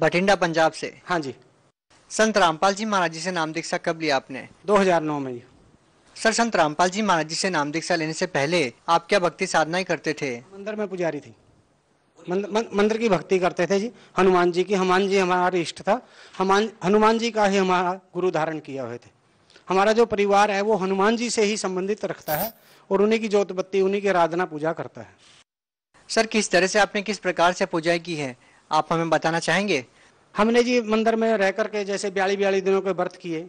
बठिंडा पंजाब से हाँ जी संत रामपाल जी महाराज जी से नाम दीक्षा कब लिया आपने 2009 में जी सर संत रामपाल जी महाराज जी से नाम दीक्षा लेने से पहले आप क्या भक्ति साधना ही करते थे मंदिर में पुजारी थी मंदिर की भक्ति करते थे जी हनुमान जी की हनुमान जी हमारा इष्ट था हनुमान हनुमान जी का ही हमारा गुरु धारण किया हुए थे हमारा जो परिवार है वो हनुमान जी से ही संबंधित रखता है और उन्हीं की ज्योत बत्ती उन्हीं की आराधना पूजा करता है सर किस तरह से आपने किस प्रकार से पूजा की है आप हमें बताना चाहेंगे हमने जी मंदिर में रह करके जैसे बयालीस बयालीस दिनों के व्रत किए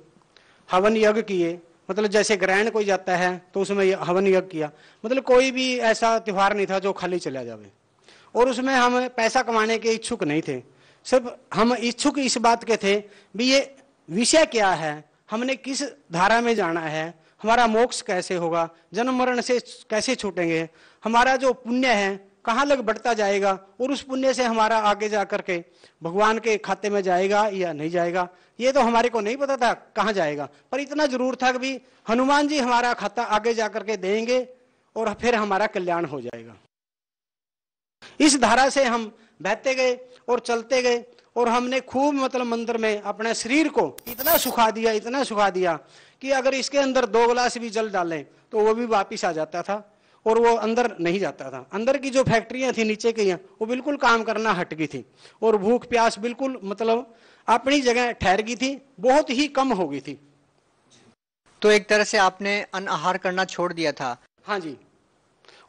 हवन यज्ञ किए मतलब जैसे ग्रहण कोई जाता है तो उसमें हवन यज्ञ किया मतलब कोई भी ऐसा त्यौहार नहीं था जो खाली चला जावे और उसमें हम पैसा कमाने के इच्छुक नहीं थे सिर्फ हम इच्छुक इस बात के थे भी ये विषय क्या है हमने किस धारा में जाना है हमारा मोक्ष कैसे होगा जन्म मरण से कैसे छूटेंगे हमारा जो पुण्य है कहाँ लग बढ़ता जाएगा और उस पुण्य से हमारा आगे जा करके भगवान के खाते में जाएगा या नहीं जाएगा ये तो हमारे को नहीं पता था कहाँ जाएगा पर इतना जरूर था कि भी हनुमान जी हमारा खाता आगे जा करके देंगे और फिर हमारा कल्याण हो जाएगा इस धारा से हम बहते गए और चलते गए और हमने खूब मतलब मंदिर में अपने शरीर को इतना सुखा दिया इतना सुखा दिया कि अगर इसके अंदर दो गिलास भी जल डालें तो वो भी वापिस आ जाता था और वो अंदर नहीं जाता था अंदर की जो फैक्ट्रियां थी नीचे की वो बिल्कुल काम करना हट गई थी और भूख प्यास बिल्कुल मतलब अपनी जगह ठहर गई थी बहुत ही कम हो गई थी तो एक तरह से आपने आहार करना छोड़ दिया था हाँ जी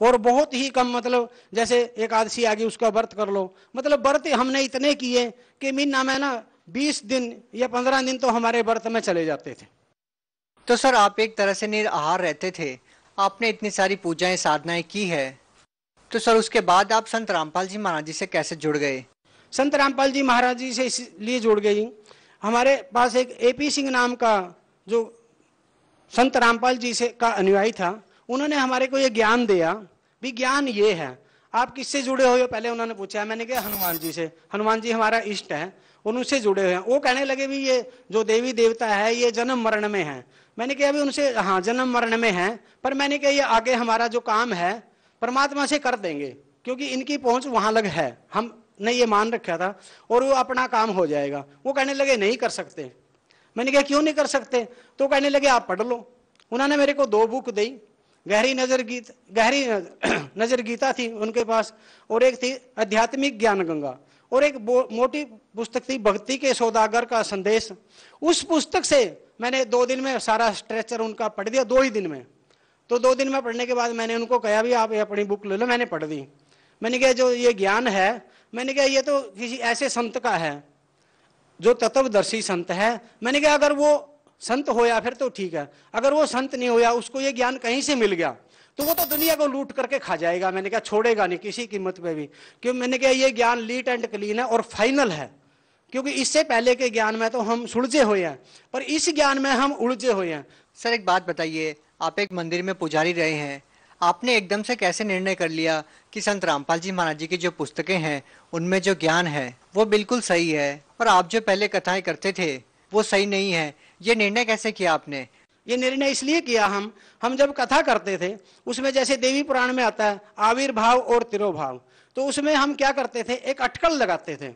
और बहुत ही कम मतलब जैसे एकादशी आ गई उसका व्रत कर लो मतलब व्रत हमने इतने किए कि मीना में ना बीस दिन या पंद्रह दिन तो हमारे व्रत में चले जाते थे तो सर आप एक तरह से निर आहार रहते थे आपने इतनी सारी पूजाएं साधनाएं की है तो सर उसके बाद आप संत रामपाल जी महाराज जी से कैसे जुड़ गए संत रामपाल जी महाराज जी से इसलिए जुड़ गई हमारे पास एक एपी सिंह नाम का जो संत रामपाल जी से का अनुयायी था उन्होंने हमारे को ये ज्ञान दिया भी ज्ञान ये है आप किससे जुड़े हुए पहले उन्होंने पूछा मैंने कहा हनुमान जी से हनुमान जी हमारा इष्ट है उनसे जुड़े हुए हैं वो कहने लगे भी ये जो देवी देवता है ये जन्म मरण में है मैंने कहा अभी उनसे हाँ जन्म मरण में है पर मैंने कहा ये आगे हमारा जो काम है परमात्मा से कर देंगे क्योंकि इनकी पहुंच वहां लग है हम ने ये मान रखा था और वो अपना काम हो जाएगा वो कहने लगे नहीं कर सकते मैंने कहा क्यों नहीं कर सकते तो कहने लगे आप पढ़ लो उन्होंने मेरे को दो बुक दी गहरी नजर गीत गहरी नजर गीता थी उनके पास और एक थी आध्यात्मिक ज्ञान गंगा और एक मोटी पुस्तक थी भक्ति के सौदागर का संदेश उस पुस्तक से मैंने दो दिन में सारा स्ट्रेचर उनका पढ़ दिया दो ही दिन में तो दो दिन में पढ़ने के बाद मैंने उनको कहा भी आप ये अपनी बुक ले लो मैंने पढ़ दी मैंने कहा जो ये ज्ञान है मैंने कहा ये तो किसी ऐसे संत का है जो तत्वदर्शी संत है मैंने कहा अगर वो संत होया फिर तो ठीक है अगर वो संत नहीं होया उसको ये ज्ञान कहीं से मिल गया तो वो तो दुनिया को लूट करके खा जाएगा मैंने कहा छोड़ेगा नहीं किसी कीमत पे भी क्यों मैंने कहा ये ज्ञान लीट एंड क्लीन है और फाइनल है क्योंकि इससे पहले के ज्ञान में तो हम सुलझे हुए हैं पर इस ज्ञान में हम उलझे हुए हैं सर एक बात बताइए आप एक मंदिर में पुजारी रहे हैं आपने एकदम से कैसे निर्णय कर लिया कि संत रामपाल जी महाराज जी की जो पुस्तकें हैं उनमें जो ज्ञान है वो बिल्कुल सही है और आप जो पहले कथाएं करते थे वो सही नहीं है ये निर्णय कैसे किया आपने ये निर्णय इसलिए किया हम हम जब कथा करते थे उसमें जैसे देवी पुराण में आता है आविर्भाव और तिरोभाव तो उसमें हम क्या करते थे एक अटकल लगाते थे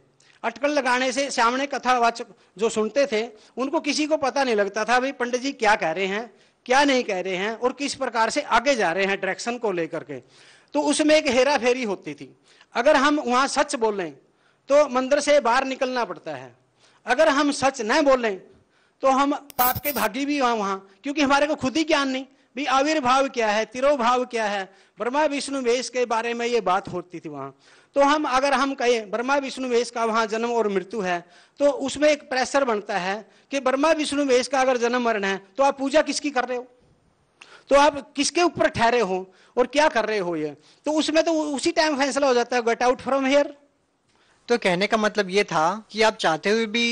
अटकल लगाने से सामने कथावाचक जो सुनते थे उनको किसी को पता नहीं लगता था भाई पंडित जी क्या कह रहे हैं क्या नहीं कह रहे हैं और किस प्रकार से आगे जा रहे हैं डायरेक्शन को लेकर के तो उसमें एक हेरा फेरी होती थी अगर हम वहाँ सच बोलें तो मंदिर से बाहर निकलना पड़ता है अगर हम सच न बोलें तो हम पाप के भागी भी हुआ वहां क्योंकि हमारे को खुद ही ज्ञान नहीं भी आविर्भाव क्या है तिरोभाव क्या है ब्रह्मा विष्णु वेश के बारे में ये बात होती थी वहां तो हम अगर हम कहें ब्रह्मा विष्णु वेश का वहां जन्म और मृत्यु है तो उसमें एक प्रेशर बनता है कि ब्रह्मा विष्णु वेश का अगर जन्म मरण है तो आप पूजा किसकी कर रहे हो तो आप किसके ऊपर ठहरे हो और क्या कर रहे हो ये तो उसमें तो उसी टाइम फैसला हो जाता है गेट आउट फ्रॉम हेयर तो कहने का मतलब ये था कि आप चाहते हुए भी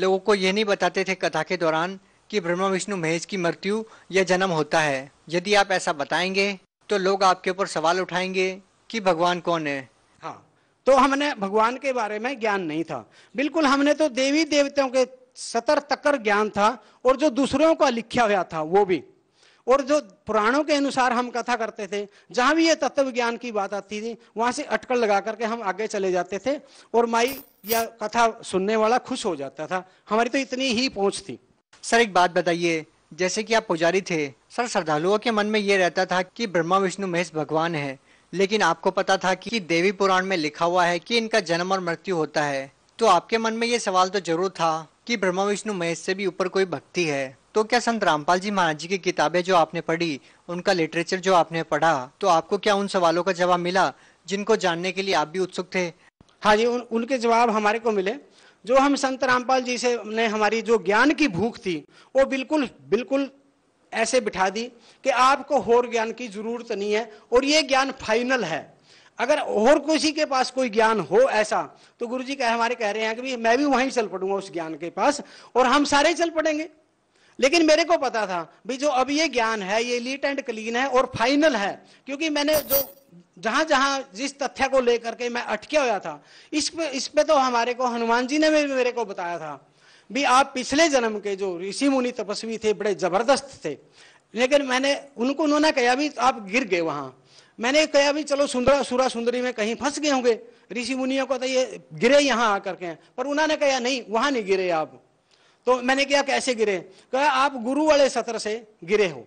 लोगों को यह नहीं बताते थे कथा के दौरान कि ब्रह्मा विष्णु महेश की मृत्यु या जन्म होता है यदि आप ऐसा बताएंगे तो लोग आपके ऊपर सवाल उठाएंगे कि भगवान कौन है हाँ तो हमने भगवान के बारे में ज्ञान नहीं था बिल्कुल हमने तो देवी देवताओं के सतर तकर ज्ञान था और जो दूसरों का लिखा हुआ था वो भी और जो पुराणों के अनुसार हम कथा करते थे जहां भी ये तत्व ज्ञान की बात आती थी वहां से अटकल लगा करके हम आगे चले जाते थे और माई या कथा सुनने वाला खुश हो जाता था हमारी तो इतनी ही पहुंच थी सर एक बात बताइए जैसे कि आप पुजारी थे सर श्रद्धालुओं के मन में ये रहता था कि ब्रह्मा विष्णु महेश भगवान है लेकिन आपको पता था कि देवी पुराण में लिखा हुआ है कि इनका जन्म और मृत्यु होता है तो आपके मन में ये सवाल तो जरूर था कि ब्रह्मा विष्णु महेश से भी ऊपर कोई भक्ति है तो क्या संत रामपाल जी महाराज जी की किताबें जो आपने पढ़ी उनका लिटरेचर जो आपने पढ़ा तो आपको क्या उन सवालों का जवाब मिला जिनको जानने के लिए आप भी उत्सुक थे हाँ जी उन, उनके जवाब हमारे को मिले जो हम संत रामपाल जी से ने हमारी जो ज्ञान की भूख थी वो बिल्कुल बिल्कुल ऐसे बिठा दी कि आपको और ज्ञान की जरूरत नहीं है और ये ज्ञान फाइनल है अगर और किसी के पास कोई ज्ञान हो ऐसा तो गुरु जी कह हमारे कह रहे हैं कि मैं भी वहीं चल पड़ूंगा उस ज्ञान के पास और हम सारे चल पड़ेंगे लेकिन मेरे को पता था भी जो अब ये ज्ञान है ये लीट एंड क्लीन है और फाइनल है क्योंकि मैंने जो जहां जहां जिस तथ्य को लेकर के मैं अटके हुआ था इस पे इस पे तो हमारे को हनुमान जी ने भी मेरे को बताया था भी आप पिछले जन्म के जो ऋषि मुनि तपस्वी थे बड़े जबरदस्त थे लेकिन मैंने उनको उन्होंने कहा भी आप गिर गए वहां मैंने कहा भी चलो सुंदर सुरा सुंदरी में कहीं फंस गए होंगे ऋषि मुनियों को तो ये गिरे यहाँ आकर के पर उन्होंने कहा नहीं वहां नहीं गिरे आप तो मैंने किया कैसे गिरे कहा आप गुरु वाले सत्र से गिरे हो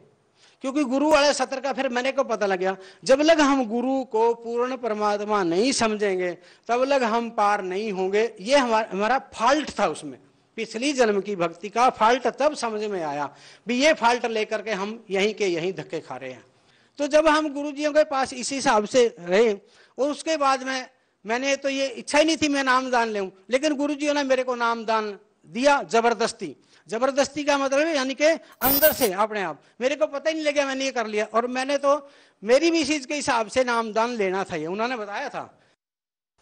क्योंकि गुरु वाले सत्र का फिर मैंने को पता लग गया जब लग हम गुरु को पूर्ण परमात्मा नहीं समझेंगे तब लग हम पार नहीं होंगे ये हमारा हमारा फॉल्ट था उसमें पिछली जन्म की भक्ति का फॉल्ट तब समझ में आया भी ये फॉल्ट लेकर के हम यहीं के यहीं धक्के खा रहे हैं तो जब हम गुरु जी के पास इसी हिसाब से रहे और उसके बाद में मैंने तो ये इच्छा ही नहीं थी मैं नाम दान लेकिन गुरु जी ने मेरे को नाम दान दिया जबरदस्ती जबरदस्ती का मतलब है यानी के अंदर से अपने आप मेरे को पता ही नहीं लगा मैंने ये कर लिया और मैंने तो मेरी भी चीज के हिसाब से नामदान लेना था ये उन्होंने बताया था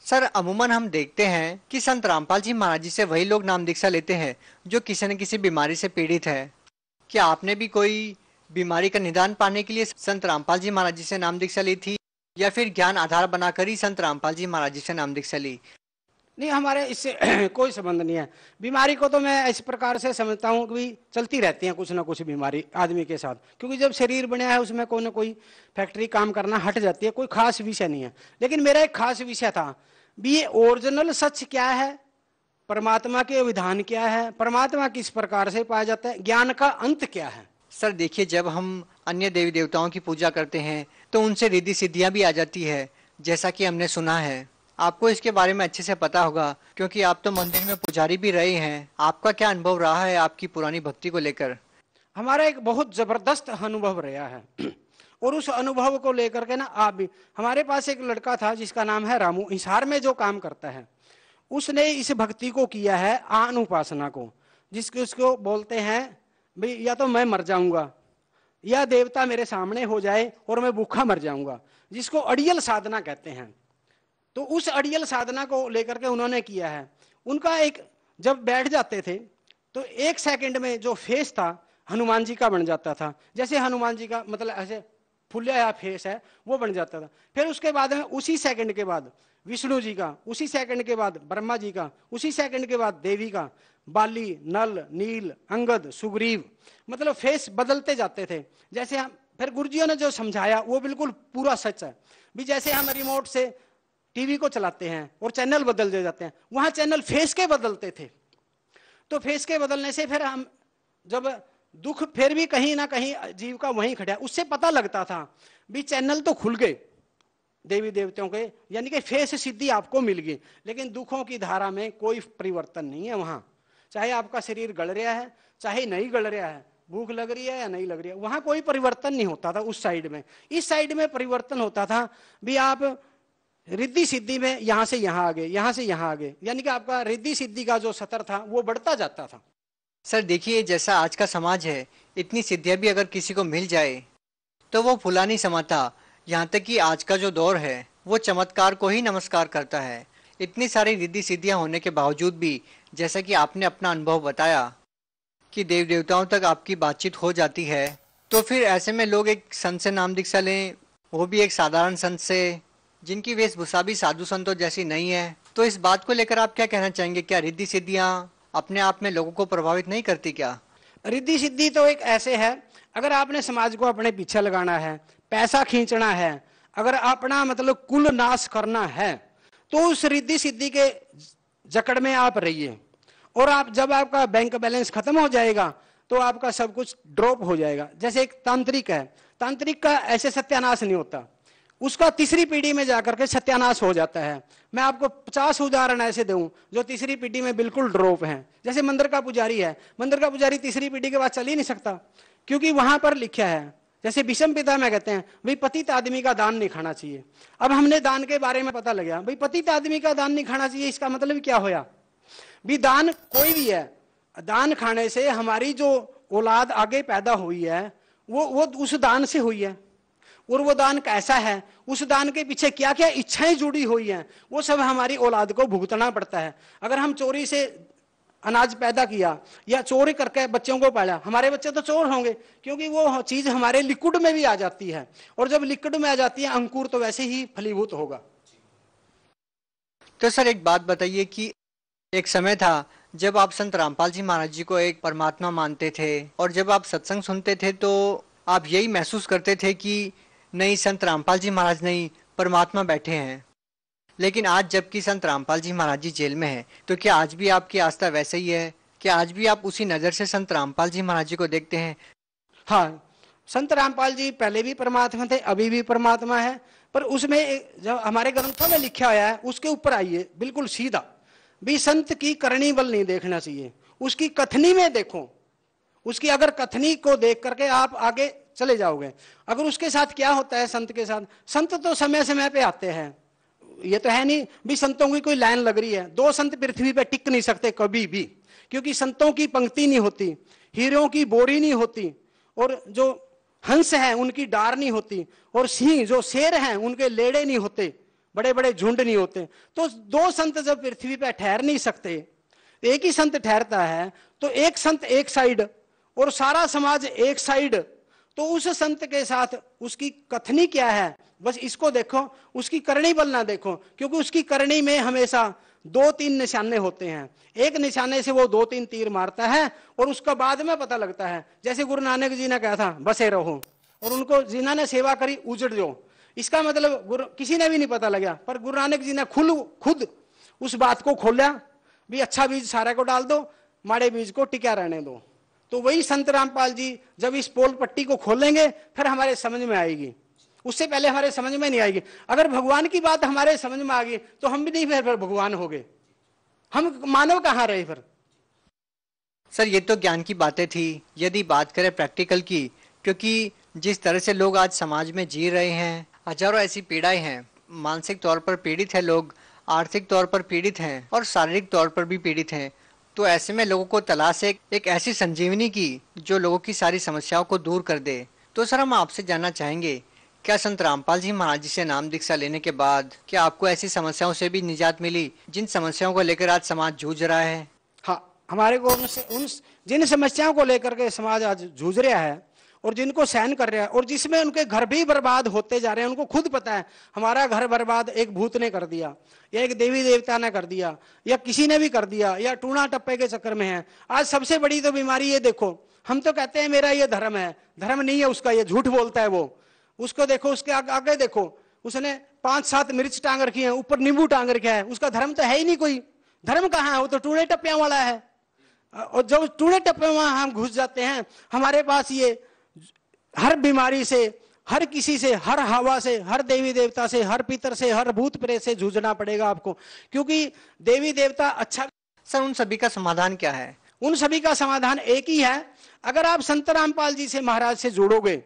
सर अमूमन हम देखते हैं कि संत रामपाल जी महाराज जी से वही लोग नाम दीक्षा लेते हैं जो किसी न किसी बीमारी से पीड़ित है क्या आपने भी कोई बीमारी का निदान पाने के लिए संत रामपाल जी महाराज जी से नाम दीक्षा ली थी या फिर ज्ञान आधार बनाकर ही संत रामपाल जी महाराज जी से नाम दीक्षा ली नहीं हमारे इससे कोई संबंध नहीं है बीमारी को तो मैं इस प्रकार से समझता हूँ कि चलती रहती है कुछ ना कुछ बीमारी आदमी के साथ क्योंकि जब शरीर बनया है उसमें कोई ना कोई फैक्ट्री काम करना हट जाती है कोई खास विषय नहीं है लेकिन मेरा एक खास विषय था भी ये ओरिजिनल सच क्या है परमात्मा के विधान क्या है परमात्मा किस प्रकार से पाया जाता है ज्ञान का अंत क्या है सर देखिए जब हम अन्य देवी देवताओं की पूजा करते हैं तो उनसे रिद्धि सिद्धियाँ भी आ जाती है जैसा कि हमने सुना है आपको इसके बारे में अच्छे से पता होगा क्योंकि आप तो मंदिर में पुजारी भी रहे हैं आपका क्या अनुभव रहा है आपकी पुरानी भक्ति को लेकर हमारा एक बहुत जबरदस्त अनुभव रहा है और उस अनुभव को लेकर के ना आप भी हमारे पास एक लड़का था जिसका नाम है रामू हिसार में जो काम करता है उसने इस भक्ति को किया है आन उपासना को जिसके उसको बोलते हैं भाई या तो मैं मर जाऊंगा या देवता मेरे सामने हो जाए और मैं भूखा मर जाऊंगा जिसको अड़ियल साधना कहते हैं तो उस अड़ियल साधना को लेकर के उन्होंने किया है उनका एक जब बैठ जाते थे तो एक सेकंड में जो फेस था हनुमान जी का बन जाता था जैसे हनुमान जी का मतलब ऐसे फुल्ला या फेस है वो बन जाता था फिर उसके बाद में उसी सेकंड के बाद विष्णु जी का उसी सेकंड के बाद ब्रह्मा जी का उसी सेकंड के बाद देवी का बाली नल नील अंगद सुग्रीव मतलब फेस बदलते जाते थे जैसे हम फिर गुरुजियों ने जो समझाया वो बिल्कुल पूरा सच है भी जैसे हम रिमोट से टीवी को चलाते हैं और चैनल बदल दे जाते हैं वहां चैनल फेस के बदलते थे तो फेस के बदलने से फिर हम जब दुख फिर भी कहीं ना कहीं जीव का वहीं खड़ा उससे पता लगता था भी चैनल तो खुल गए देवी देवताओं के यानी कि फेस सिद्धि आपको मिल गई लेकिन दुखों की धारा में कोई परिवर्तन नहीं है वहां चाहे आपका शरीर गल रहा है चाहे नहीं गल रहा है भूख लग रही है या नहीं लग रही है वहां कोई परिवर्तन नहीं होता था उस साइड में इस साइड में परिवर्तन होता था भी आप रिद्धि सिद्धि में यहां से यहां आ गए यहां से यहां आ गए यानी कि आपका रिद्धि सिद्धि का जो सतर था वो बढ़ता जाता था सर देखिए जैसा आज का समाज है इतनी सिद्धियां भी अगर किसी को मिल जाए तो वो फुला नहीं समाता यहाँ तक कि आज का जो दौर है वो चमत्कार को ही नमस्कार करता है इतनी सारी रिद्धि सिद्धियां होने के बावजूद भी जैसा कि आपने अपना अनुभव बताया कि देव देवताओं तक आपकी बातचीत हो जाती है तो फिर ऐसे में लोग एक संत से नाम दीक्षा लें वो भी एक साधारण संत से जिनकी वेशभूषा भी साधु संतों जैसी नहीं है तो इस बात को लेकर आप क्या कहना चाहेंगे क्या रिद्धि सिद्धियाँ अपने आप में लोगों को प्रभावित नहीं करती क्या रिद्धि सिद्धि तो एक ऐसे है अगर आपने समाज को अपने पीछे लगाना है पैसा खींचना है अगर अपना मतलब कुल नाश करना है तो उस रिद्धि सिद्धि के जकड़ में आप रहिए और आप जब आपका बैंक बैलेंस खत्म हो जाएगा तो आपका सब कुछ ड्रॉप हो जाएगा जैसे एक तांत्रिक है तांत्रिक का ऐसे सत्यानाश नहीं होता उसका तीसरी पीढ़ी में जाकर के सत्यानाश हो जाता है मैं आपको पचास उदाहरण ऐसे दूं जो तीसरी पीढ़ी में बिल्कुल ड्रॉप हैं जैसे मंदिर का पुजारी है मंदिर का पुजारी तीसरी पीढ़ी के बाद चल ही नहीं सकता क्योंकि वहां पर लिखा है जैसे विषम पिता में कहते हैं भाई पतित आदमी का दान नहीं खाना चाहिए अब हमने दान के बारे में पता लगा भाई पतित आदमी का दान नहीं खाना चाहिए इसका मतलब क्या होया भी दान कोई भी है दान खाने से हमारी जो औलाद आगे पैदा हुई है वो वो उस दान से हुई है और वो दान कैसा है उस दान के पीछे क्या क्या इच्छाएं जुड़ी हुई हैं वो सब हमारी औलाद को भुगतना पड़ता है अगर हम चोरी से अनाज पैदा किया या चोरी करके बच्चों को पाला हमारे बच्चे तो चोर होंगे क्योंकि वो चीज़ हमारे लिक्विड में भी आ जाती है और जब लिक्विड में आ जाती है अंकुर तो वैसे ही फलीभूत होगा तो सर एक बात बताइए कि एक समय था जब आप संत रामपाल जी महाराज जी को एक परमात्मा मानते थे और जब आप सत्संग सुनते थे तो आप यही महसूस करते थे कि नहीं संत रामपाल जी महाराज नहीं परमात्मा बैठे हैं लेकिन आज जबकि संत रामपाल जी महाराज जी जेल में है तो क्या आज भी आपकी आस्था वैसे ही है क्या आज भी आप उसी नज़र से संत रामपाल जी महाराज जी को देखते हैं हाँ संत रामपाल जी पहले भी परमात्मा थे अभी भी परमात्मा है पर उसमें जब हमारे ग्रंथों में लिखा आया है उसके ऊपर आइए बिल्कुल सीधा भी संत की करणी बल नहीं देखना चाहिए उसकी कथनी में देखो उसकी अगर कथनी को देख करके आप आगे चले जाओगे अगर उसके साथ क्या होता है संत के साथ संत तो समय समय पे आते हैं ये तो है नहीं भी संतों की कोई लाइन लग रही है दो संत पृथ्वी पे टिक नहीं सकते कभी भी क्योंकि संतों की पंक्ति नहीं होती हीरों की बोरी नहीं होती और जो हंस है उनकी डार नहीं होती और सिंह जो शेर हैं उनके लेड़े नहीं होते बड़े बड़े झुंड नहीं होते तो दो संत जब पृथ्वी पर ठहर नहीं सकते एक ही संत ठहरता है तो एक संत एक साइड और सारा समाज एक साइड तो उस संत के साथ उसकी कथनी क्या है बस इसको देखो उसकी करणी बल ना देखो क्योंकि उसकी करणी में हमेशा दो तीन निशाने होते हैं एक निशाने से वो दो तीन तीर मारता है और उसका बाद में पता लगता है जैसे गुरु नानक जी ने कहा था बसे रहो और उनको जिन्होंने सेवा करी उजड़ जो इसका मतलब गुरु किसी ने भी नहीं पता लगा पर गुरु नानक जी ने खुल खुद उस बात को खोलिया भी अच्छा बीज सारे को डाल दो माड़े बीज को टिका रहने दो तो वही संत रामपाल जी जब इस पोल पट्टी को खोलेंगे फिर हमारे समझ में आएगी उससे पहले हमारे समझ में नहीं आएगी अगर भगवान की बात हमारे समझ में आ गई तो हम भी नहीं फिर भगवान हो गए हम मानव कहाँ रहे फिर सर ये तो ज्ञान की बातें थी यदि बात करें प्रैक्टिकल की क्योंकि जिस तरह से लोग आज समाज में जी रहे हैं हजारों ऐसी पीड़ाएं हैं मानसिक तौर पर पीड़ित है लोग आर्थिक तौर पर पीड़ित हैं और शारीरिक तौर पर भी पीड़ित हैं तो ऐसे में लोगों को तलाश एक, एक ऐसी संजीवनी की जो लोगों की सारी समस्याओं को दूर कर दे तो सर हम आपसे जानना चाहेंगे क्या संत रामपाल जी महाराज जी से नाम दीक्षा लेने के बाद क्या आपको ऐसी समस्याओं से भी निजात मिली जिन समस्याओं को लेकर आज समाज जूझ रहा है हाँ हमारे को उन, उन जिन समस्याओं को लेकर के समाज आज जूझ रहा है और जिनको सहन कर रहे हैं और जिसमें उनके घर भी बर्बाद होते जा रहे हैं उनको खुद पता है हमारा घर बर्बाद एक भूत ने कर दिया या एक देवी देवता ने कर दिया या किसी ने भी कर दिया या टूणा टप्पे के चक्कर में है आज सबसे बड़ी तो बीमारी ये देखो हम तो कहते हैं मेरा ये धर्म है धर्म नहीं है उसका ये झूठ बोलता है वो उसको देखो उसके आगे देखो उसने पांच सात मिर्च टांग रखी है ऊपर नींबू टांग रखा है उसका धर्म तो है ही नहीं कोई धर्म कहाँ है वो तो टूणे टप्पे वाला है और जब टूणे टप्पे वहां हम घुस जाते हैं हमारे पास ये हर बीमारी से हर किसी से हर हवा से हर देवी देवता से हर पितर से हर भूत प्रेत से जूझना पड़ेगा आपको क्योंकि देवी देवता अच्छा सर उन सभी का समाधान क्या है उन सभी का समाधान एक ही है अगर आप संत रामपाल जी से महाराज से जुड़ोगे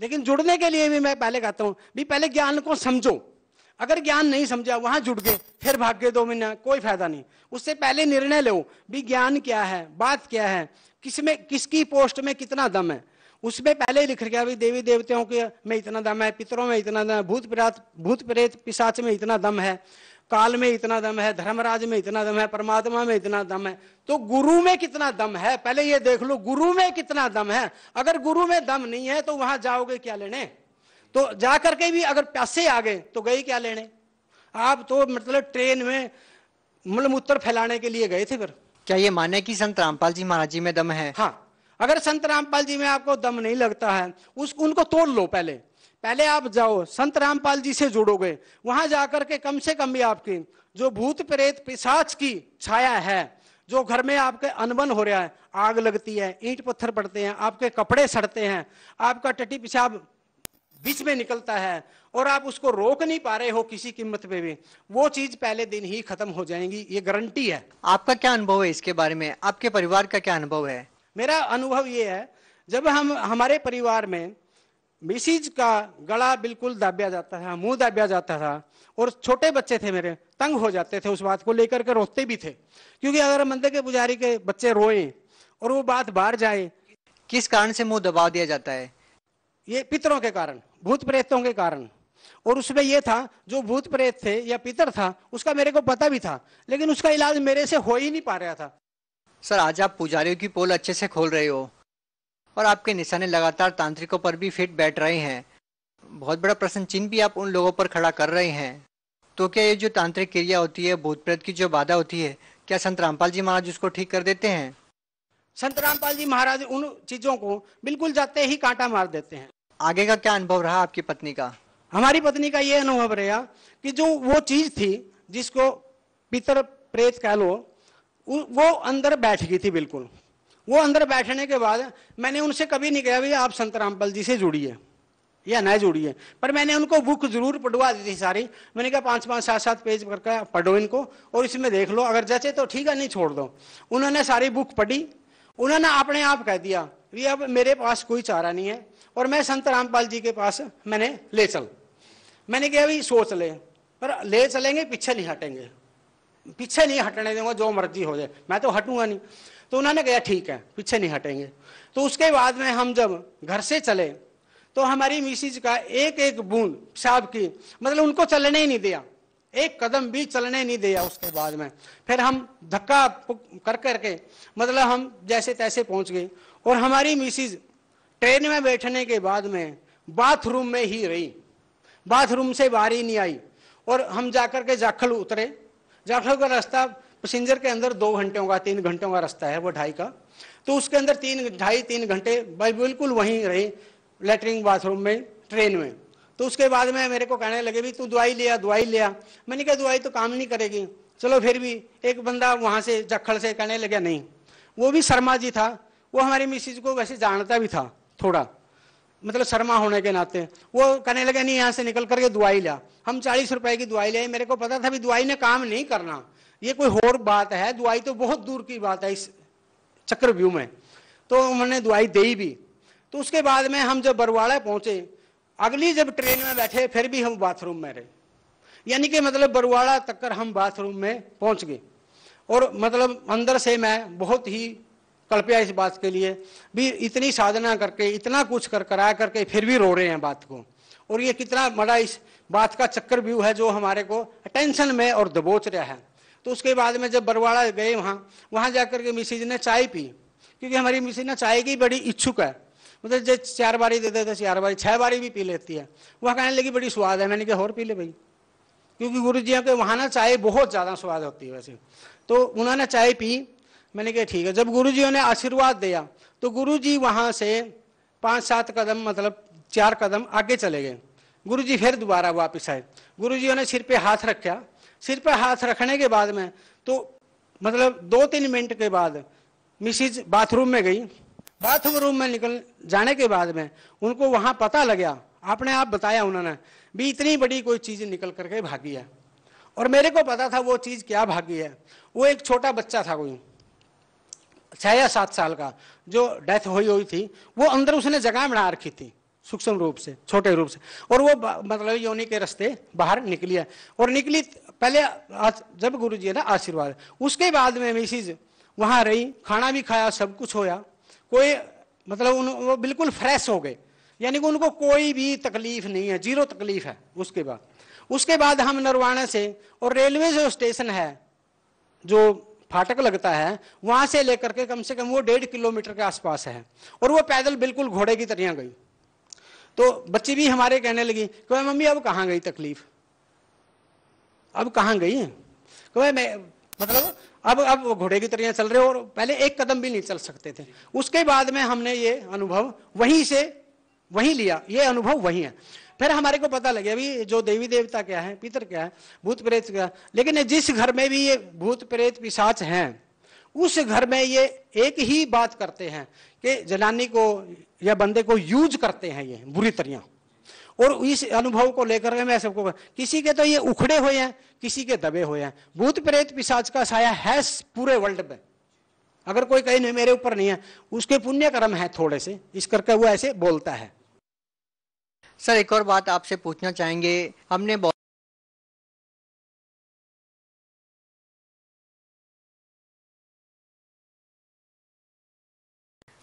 लेकिन जुड़ने के लिए भी मैं पहले कहता हूँ भी पहले ज्ञान को समझो अगर ज्ञान नहीं समझा वहां जुट गए फिर भाग गए दो महीना कोई फायदा नहीं उससे पहले निर्णय लो भी ज्ञान क्या है बात क्या है किसमें किसकी पोस्ट में कितना दम है उसमें पहले ही लिख गया भाई देवी देवताओं के में इतना दम है पितरों में इतना दम है भूत प्रात भूत प्रेत पिशाच में इतना दम है काल में इतना दम है धर्मराज में इतना दम है परमात्मा में इतना दम है तो गुरु में कितना दम है पहले ये देख लो गुरु में कितना दम है अगर गुरु में दम नहीं है तो वहां जाओगे क्या लेने तो जाकर के भी अगर प्यासे आ गए तो गए क्या लेने आप तो मतलब ट्रेन में मलमूत्र फैलाने के लिए गए थे फिर क्या ये माने कि संत रामपाल जी महाराज जी में दम है हाँ अगर संत रामपाल जी में आपको दम नहीं लगता है उस उनको तोड़ लो पहले पहले आप जाओ संत रामपाल जी से जुड़ोगे वहां जाकर के कम से कम भी आपकी जो भूत प्रेत पिशाच की छाया है जो घर में आपके अनबन हो रहा है आग लगती है ईंट पत्थर पड़ते हैं आपके कपड़े सड़ते हैं आपका टटी पिशाब बीच में निकलता है और आप उसको रोक नहीं पा रहे हो किसी कीमत पे भी वो चीज पहले दिन ही खत्म हो जाएंगी ये गारंटी है आपका क्या अनुभव है इसके बारे में आपके परिवार का क्या अनुभव है मेरा अनुभव ये है जब हम हमारे परिवार में मिसिज का गला बिल्कुल दाबिया जाता था मुंह दाबिया जाता था और छोटे बच्चे थे मेरे तंग हो जाते थे उस बात को लेकर के रोते भी थे क्योंकि अगर मंदिर के पुजारी के बच्चे रोए और वो बात बाहर जाए किस कारण से मुंह दबाव दिया जाता है ये पितरों के कारण भूत प्रेतों के कारण और उसमें यह था जो भूत प्रेत थे या पितर था उसका मेरे को पता भी था लेकिन उसका इलाज मेरे से हो ही नहीं पा रहा था सर आज आप पुजारियों की पोल अच्छे से खोल रहे हो और आपके निशाने लगातार तांत्रिकों पर भी फिट बैठ रहे हैं बहुत बड़ा प्रश्न चिन्ह भी आप उन लोगों पर खड़ा कर रहे हैं तो क्या ये जो तांत्रिक क्रिया होती है भूत प्रेत की जो बाधा होती है क्या संत रामपाल जी महाराज उसको ठीक कर देते हैं संत रामपाल जी महाराज उन चीजों को बिल्कुल जाते ही कांटा मार देते हैं आगे का क्या अनुभव रहा आपकी पत्नी का हमारी पत्नी का ये अनुभव रहा कि जो वो चीज थी जिसको पितर प्रेत कह लो वो अंदर बैठ गई थी बिल्कुल वो अंदर बैठने के बाद मैंने उनसे कभी नहीं कहा भैया आप संत रामपाल जी से जुड़िए या ना जुड़िए पर मैंने उनको बुक जरूर पढ़वा दी थी सारी मैंने कहा पाँच पाँच सात सात पेज करके पढ़ो इनको और इसमें देख लो अगर जचे तो ठीक है नहीं छोड़ दो उन्होंने सारी बुक पढ़ी उन्होंने अपने आप कह दिया ये अब मेरे पास कोई चारा नहीं है और मैं संत रामपाल जी के पास मैंने ले चल मैंने कहा भाई सोच ले पर ले चलेंगे पीछे नहीं हटेंगे पीछे नहीं हटने दूंगा जो मर्जी हो जाए मैं तो हटूंगा नहीं तो उन्होंने कहा ठीक है पीछे नहीं हटेंगे तो उसके बाद में हम जब घर से चले तो हमारी मिसिज का एक एक बूंद पेशाब की मतलब उनको चलने ही नहीं दिया एक कदम भी चलने नहीं दिया उसके बाद में फिर हम धक्का कर करके मतलब हम जैसे तैसे पहुंच गए और हमारी मिसिज ट्रेन में बैठने के बाद में बाथरूम में ही रही बाथरूम से बाहर ही नहीं आई और हम जाकर के जाखल उतरे जाखड़ का रास्ता पैसेंजर के अंदर दो घंटों का तीन घंटों का रास्ता है वो ढाई का तो उसके अंदर तीन ढाई तीन घंटे भाई बिल्कुल वहीं रहे लेटरिन बाथरूम में ट्रेन में तो उसके बाद में मेरे को कहने लगे भी तू दवाई लिया दवाई लिया मैंने कहा दवाई तो काम नहीं करेगी चलो फिर भी एक बंदा वहाँ से जखड़ से कहने लगे नहीं वो भी शर्मा जी था वो हमारी मिसिज को वैसे जानता भी था थोड़ा मतलब शर्मा होने के नाते वो कहने लगे नहीं यहाँ से निकल करके दुआई ला हम चालीस रुपए की दुआई ले मेरे को पता था भी दुआई ने काम नहीं करना ये कोई और बात है दुआई तो बहुत दूर की बात है इस चक्रव्यू में तो उन्होंने दुआई दी भी तो उसके बाद में हम जब बरवाड़ा पहुंचे अगली जब ट्रेन में बैठे फिर भी हम बाथरूम में रहे यानी कि मतलब बरवाड़ा तक कर हम बाथरूम में पहुंच गए और मतलब अंदर से मैं बहुत ही कल्पया इस बात के लिए भी इतनी साधना करके इतना कुछ कर कराया करके फिर भी रो रहे हैं बात को और ये कितना बड़ा इस बात का चक्कर व्यू है जो हमारे को टेंशन में और दबोच रहा है तो उसके बाद में जब बरवाड़ा गए वहाँ वहाँ जाकर के मिसिज ने चाय पी क्योंकि हमारी मिसिज ना चाय की बड़ी इच्छुक है मतलब जो चार बारी देते थे चार बारी छः बारी भी पी लेती है वह कहने लगी बड़ी स्वाद है मैंने कहा और पी ले भाई क्योंकि गुरु जी के वहाँ ना चाय बहुत ज़्यादा स्वाद होती है वैसे तो उन्होंने चाय पी मैंने कहा ठीक है जब जी ने आशीर्वाद दिया तो गुरुजी वहाँ से पाँच सात कदम मतलब चार कदम आगे चले गए गुरुजी फिर दोबारा वापस आए जी ने सिर पे हाथ रखा सिर पे हाथ रखने के बाद में तो मतलब दो तीन मिनट के बाद मिसिज बाथरूम में गई बाथरूम में निकल जाने के बाद में उनको वहाँ पता लग गया आपने आप बताया उन्होंने भी इतनी बड़ी कोई चीज़ निकल करके भागी है और मेरे को पता था वो चीज़ क्या भागी है वो एक छोटा बच्चा था कोई छः या सात साल का जो डेथ हुई हुई थी वो अंदर उसने जगह बना रखी थी सूक्ष्म रूप से छोटे रूप से और वो मतलब योनि के रास्ते बाहर निकली है और निकली पहले जब गुरु जी ने आशीर्वाद उसके बाद में मिसिज वहाँ रही खाना भी खाया सब कुछ होया कोई मतलब उन वो बिल्कुल फ्रेश हो गए यानी कि उनको कोई भी तकलीफ नहीं है जीरो तकलीफ है उसके बाद उसके बाद हम नरवाणा से और रेलवे जो स्टेशन है जो फाटक लगता है वहां से लेकर के कम से कम वो डेढ़ किलोमीटर के आसपास है और वो पैदल बिल्कुल घोड़े की तरह गई तो बच्ची भी हमारे कहने लगी कि मम्मी अब कहाँ गई तकलीफ अब कहाँ गई है मैं मतलब अब अब घोड़े की तरह चल रहे और पहले एक कदम भी नहीं चल सकते थे उसके बाद में हमने ये अनुभव वहीं से वहीं लिया ये अनुभव वहीं है फिर हमारे को पता लगे अभी जो देवी देवता क्या है पितर क्या है भूत प्रेत क्या लेकिन जिस घर में भी ये भूत प्रेत पिशाच हैं उस घर में ये एक ही बात करते हैं कि जनानी को या बंदे को यूज करते हैं ये बुरी तरह और इस अनुभव को लेकर मैं सबको किसी के तो ये उखड़े हुए हैं किसी के दबे हुए हैं भूत प्रेत पिशाच का साया है पूरे वर्ल्ड में अगर कोई कहीं नहीं मेरे ऊपर नहीं है उसके पुण्य कर्म है थोड़े से इस करके वो ऐसे बोलता है सर एक और बात आपसे पूछना चाहेंगे हमने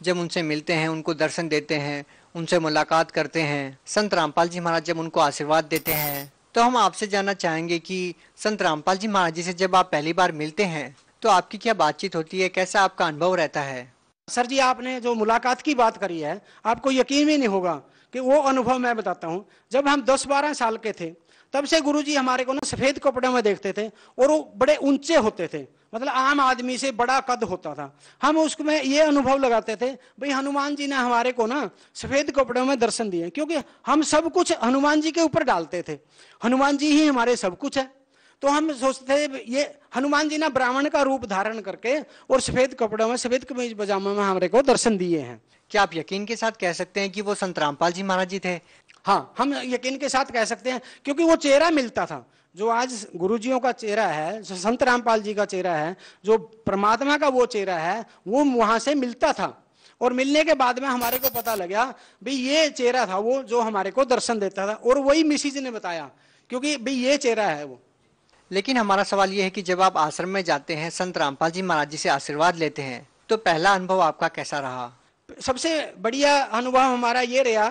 जब उनसे मिलते हैं उनको दर्शन देते हैं उनसे मुलाकात करते हैं संत रामपाल जी महाराज जब उनको आशीर्वाद देते हैं तो हम आपसे जानना चाहेंगे कि संत रामपाल जी महाराज जी से जब आप पहली बार मिलते हैं तो आपकी क्या बातचीत होती है कैसा आपका अनुभव रहता है सर जी आपने जो मुलाकात की बात करी है आपको यकीन भी नहीं होगा कि वो अनुभव मैं बताता हूँ जब हम दस बारह साल के थे तब से गुरुजी हमारे को ना सफेद कपड़े में देखते थे और वो बड़े ऊंचे होते थे मतलब आम आदमी से बड़ा कद होता था हम उसमें ये अनुभव लगाते थे भाई हनुमान जी ने हमारे को ना सफेद कपड़ों में दर्शन दिए क्योंकि हम सब कुछ हनुमान जी के ऊपर डालते थे हनुमान जी ही हमारे सब कुछ है तो हम सोचते थे ये हनुमान जी ने ब्राह्मण का रूप धारण करके और सफेद कपड़ों में सफेद कमीज पजामों में हमारे को दर्शन दिए हैं क्या आप यकीन के साथ कह सकते हैं कि वो संत रामपाल जी महाराज जी थे हाँ हम यकीन के साथ कह सकते हैं क्योंकि वो चेहरा मिलता था जो आज गुरुजियों का चेहरा है जो संत रामपाल जी का चेहरा है जो परमात्मा का वो चेहरा है वो वहां से मिलता था और मिलने के बाद में हमारे को पता लगा भाई ये चेहरा था वो जो हमारे को दर्शन देता था और वही मिसी जी ने बताया क्योंकि भाई ये चेहरा है वो लेकिन हमारा सवाल ये है कि जब आप आश्रम में जाते हैं संत रामपाल जी महाराज जी से आशीर्वाद लेते हैं तो पहला अनुभव आपका कैसा रहा सबसे बढ़िया अनुभव हमारा ये रहा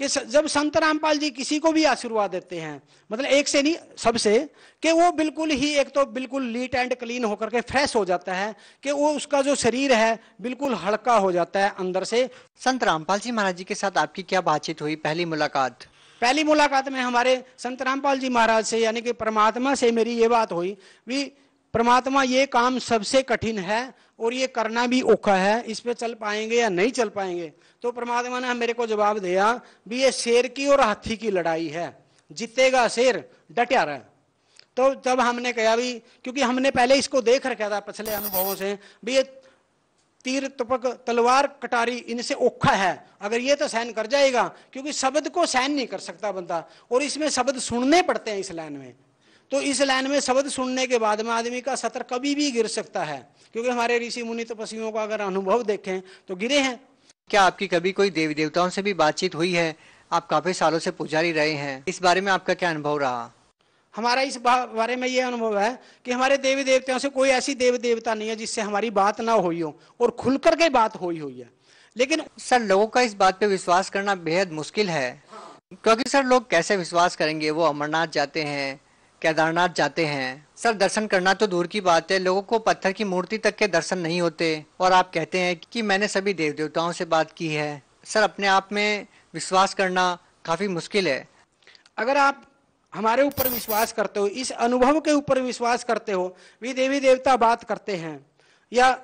कि जब संत रामपाल जी किसी को भी आशीर्वाद देते हैं मतलब एक से नहीं सबसे कि वो बिल्कुल ही एक तो बिल्कुल लीट एंड क्लीन होकर के फ्रेश हो जाता है कि वो उसका जो शरीर है बिल्कुल हल्का हो जाता है अंदर से संत रामपाल जी महाराज जी के साथ आपकी क्या बातचीत हुई पहली मुलाकात पहली मुलाकात में हमारे संत रामपाल जी महाराज से यानी कि परमात्मा से मेरी ये बात हुई भी परमात्मा ये काम सबसे कठिन है और ये करना भी औखा है इस पे चल पाएंगे या नहीं चल पाएंगे तो परमात्मा ने मेरे को जवाब दिया भी ये शेर की और हाथी की लड़ाई है जीतेगा शेर डटिया रहा तो जब हमने कहा भी क्योंकि हमने पहले इसको देख रखा था पिछले अनुभवों से भी ये तीर तपक तलवार कटारी इनसे ओखा है अगर ये तो सहन कर जाएगा क्योंकि शब्द को सहन नहीं कर सकता बंदा और इसमें शब्द सुनने पड़ते हैं इस लाइन में तो इस लाइन में शब्द सुनने के बाद में आदमी का सतर कभी भी गिर सकता है क्योंकि हमारे ऋषि मुनि तपस्वियों तो का अगर अनुभव देखें तो गिरे हैं क्या आपकी कभी कोई देवी देवताओं से भी बातचीत हुई है आप काफी सालों से पुजारी रहे हैं इस बारे में आपका क्या अनुभव रहा हमारा इस बारे में ये अनुभव है कि हमारे देवी देवताओं से कोई ऐसी देवी देवता नहीं है जिससे हमारी बात ना हुई हो और खुल करके बात हुई हुई है लेकिन सर लोगों का इस बात पे विश्वास करना बेहद मुश्किल है क्योंकि सर लोग कैसे विश्वास करेंगे वो अमरनाथ जाते हैं केदारनाथ जाते हैं सर दर्शन करना तो दूर की बात है लोगों को पत्थर की मूर्ति तक के दर्शन नहीं होते और आप कहते हैं कि मैंने सभी देव देवताओं से बात की है सर अपने आप में विश्वास करना काफ़ी मुश्किल है अगर आप हमारे ऊपर विश्वास करते हो इस अनुभव के ऊपर विश्वास करते हो वे देवी देवता बात करते हैं या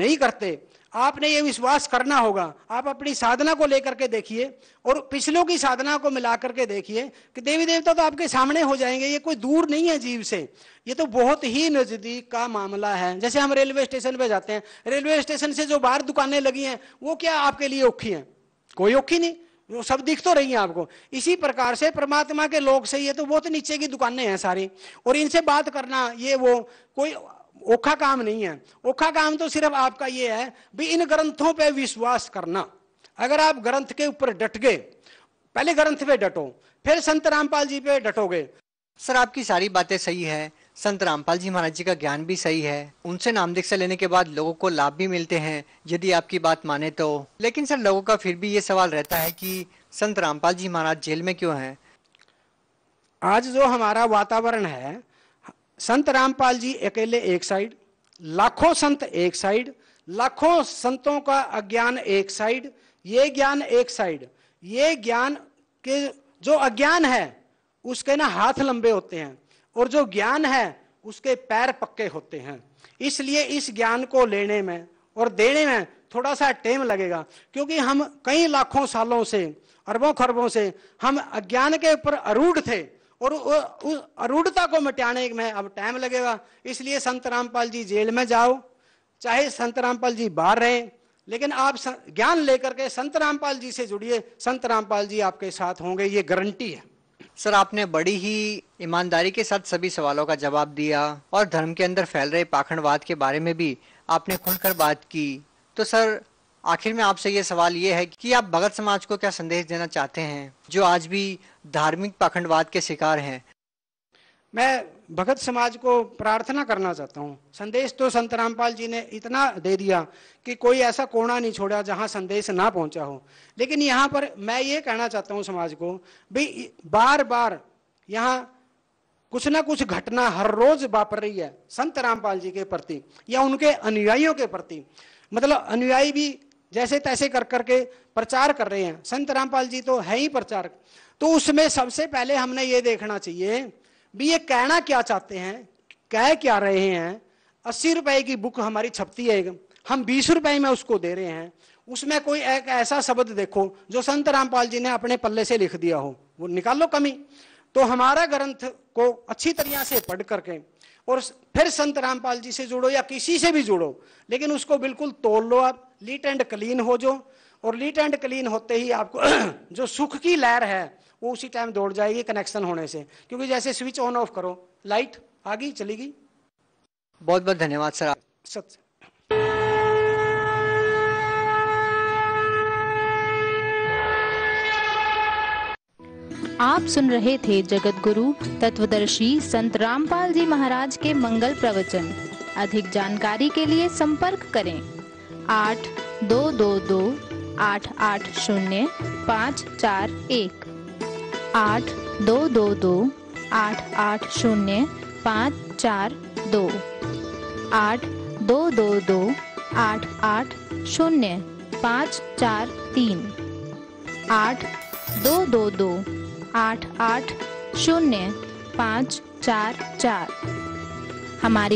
नहीं करते आपने ये विश्वास करना होगा आप अपनी साधना को लेकर के देखिए और पिछलों की साधना को मिला करके देखिए कि देवी देवता तो आपके सामने हो जाएंगे ये कोई दूर नहीं है जीव से ये तो बहुत ही नज़दीक का मामला है जैसे हम रेलवे स्टेशन पे जाते हैं रेलवे स्टेशन से जो बाहर दुकानें लगी हैं वो क्या आपके लिए औखी हैं कोई औखी नहीं वो सब दिख तो रही है आपको इसी प्रकार से परमात्मा के लोग से ये तो बहुत नीचे की दुकानें हैं सारी और इनसे बात करना ये वो कोई ओखा काम नहीं है ओखा काम तो सिर्फ आपका ये है भी इन ग्रंथों पे विश्वास करना अगर आप ग्रंथ के ऊपर डट गए पहले ग्रंथ पे डटो फिर संत रामपाल जी पे डटोगे सर आपकी सारी बातें सही है संत रामपाल जी महाराज जी का ज्ञान भी सही है उनसे नाम दीक्षा लेने के बाद लोगों को लाभ भी मिलते हैं यदि आपकी बात माने तो लेकिन सर लोगों का फिर भी ये सवाल रहता है कि संत रामपाल जी महाराज जेल में क्यों हैं आज जो हमारा वातावरण है संत रामपाल जी अकेले एक साइड लाखों संत एक साइड लाखों संतों का अज्ञान एक साइड ये ज्ञान एक साइड ये ज्ञान के जो अज्ञान है उसके ना हाथ लंबे होते हैं और जो ज्ञान है उसके पैर पक्के होते हैं इसलिए इस ज्ञान को लेने में और देने में थोड़ा सा टेम लगेगा क्योंकि हम कई लाखों सालों से अरबों खरबों से हम अज्ञान के ऊपर अरूढ़ थे और उस अरूढ़ता को मिटाने में अब टाइम लगेगा इसलिए संत रामपाल जी जेल में जाओ चाहे संत रामपाल जी बाहर रहे लेकिन आप ज्ञान लेकर के संत रामपाल जी से जुड़िए संत रामपाल जी आपके साथ होंगे ये गारंटी है सर आपने बड़ी ही ईमानदारी के साथ सभी सवालों का जवाब दिया और धर्म के अंदर फैल रहे पाखंडवाद के बारे में भी आपने खुलकर बात की तो सर आखिर में आपसे ये सवाल ये है कि आप भगत समाज को क्या संदेश देना चाहते हैं जो आज भी धार्मिक पाखंडवाद के शिकार हैं मैं भगत समाज को प्रार्थना करना चाहता हूँ संदेश तो संत रामपाल जी ने इतना दे दिया कि कोई ऐसा कोणा नहीं छोड़ा जहाँ संदेश ना पहुँचा हो लेकिन यहाँ पर मैं ये कहना चाहता हूँ समाज को भी बार बार यहाँ कुछ ना कुछ घटना हर रोज वापर रही है संत रामपाल जी के प्रति या उनके अनुयायियों के प्रति मतलब अनुयायी भी जैसे तैसे कर करके प्रचार कर रहे हैं संत रामपाल जी तो है ही प्रचार तो उसमें सबसे पहले हमने ये देखना चाहिए भी ये कहना क्या चाहते हैं कह क्या रहे हैं अस्सी रुपए की बुक हमारी छपती है हम बीस रुपए में उसको दे रहे हैं उसमें कोई एक ऐसा शब्द देखो जो संत रामपाल जी ने अपने पल्ले से लिख दिया हो वो निकाल लो कमी तो हमारा ग्रंथ को अच्छी तरह से पढ़ करके और फिर संत रामपाल जी से जुड़ो या किसी से भी जुड़ो लेकिन उसको बिल्कुल तोड़ लो आप लीट एंड क्लीन हो जो और लीट एंड क्लीन होते ही आपको जो सुख की लहर है वो उसी टाइम दौड़ जाएगी कनेक्शन होने से क्योंकि जैसे स्विच ऑन ऑफ करो लाइट आ गई चली गई बहुत बहुत धन्यवाद सर सत्य आप सुन रहे थे जगत गुरु तत्वदर्शी संत रामपाल जी महाराज के मंगल प्रवचन अधिक जानकारी के लिए संपर्क करें आठ दो दो दो आठ आठ शून्य पाँच चार एक आठ दो दो दो आठ आठ शून्य पाँच चार दो आठ दो दो दो आठ आठ शून्य पाँच चार तीन आठ दो दो दो आठ आठ शून्य पाँच चार चार हमारी